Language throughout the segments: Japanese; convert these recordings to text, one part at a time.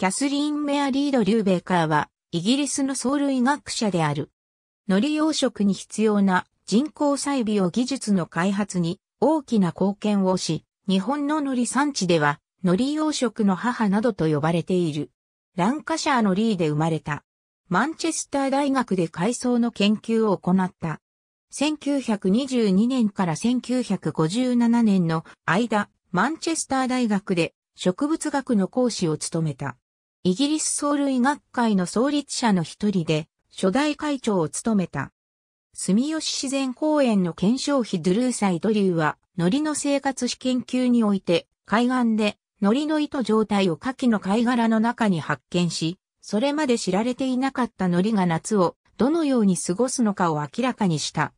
キャスリーン・メアリード・リューベーカーは、イギリスの藻類学者である。海苔養殖に必要な人工栽培を技術の開発に大きな貢献をし、日本の海苔産地では、海苔養殖の母などと呼ばれている。ランカシャーのリーで生まれた。マンチェスター大学で海藻の研究を行った。1922年から1957年の間、マンチェスター大学で植物学の講師を務めた。イギリス藻類学会の創立者の一人で、初代会長を務めた。住吉自然公園の検証費ドゥルーサイド流は、海苔の生活史研究において、海岸で海苔の糸状態を下記の貝殻の中に発見し、それまで知られていなかった海苔が夏をどのように過ごすのかを明らかにした。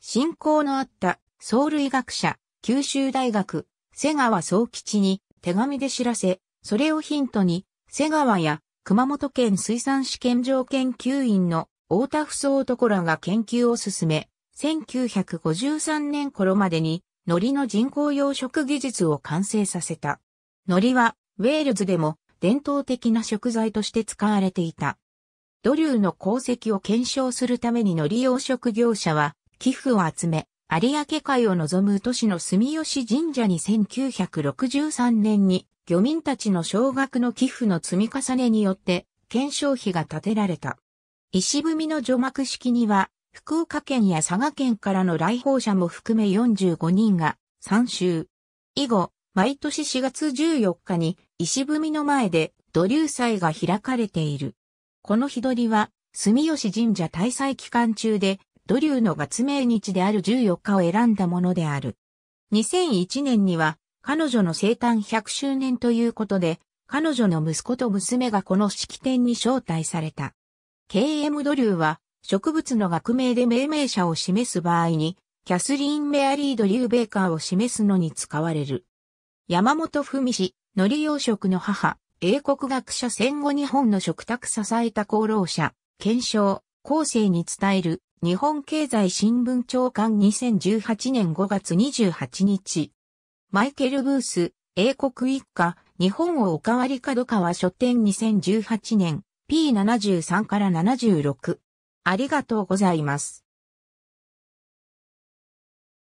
信仰のあった藻類学者、九州大学、瀬川宗吉に手紙で知らせ、それをヒントに瀬川や熊本県水産試験場研究員の大田不相男らが研究を進め、1953年頃までに海苔の人工養殖技術を完成させた。海苔はウェールズでも伝統的な食材として使われていた。土流の功績を検証するために海苔養殖業者は寄付を集め、有明海を望む都市の住吉神社に1963年に漁民たちの少額の寄付の積み重ねによって、検証費が立てられた。石踏みの除幕式には、福岡県や佐賀県からの来訪者も含め45人が参集。以後、毎年4月14日に石踏みの前で土流祭が開かれている。この日取りは、住吉神社大祭期間中で、土流の月命日である14日を選んだものである。2001年には、彼女の生誕100周年ということで、彼女の息子と娘がこの式典に招待された。KM ドリューは、植物の学名で命名者を示す場合に、キャスリーン・メアリード・リューベーカーを示すのに使われる。山本文氏、海苔養殖の母、英国学者戦後日本の食卓支えた功労者、検証、後世に伝える、日本経済新聞長官2018年5月28日、マイケル・ブース、英国一家、日本をおかわり角川書店2018年 P73 から76。ありがとうございます。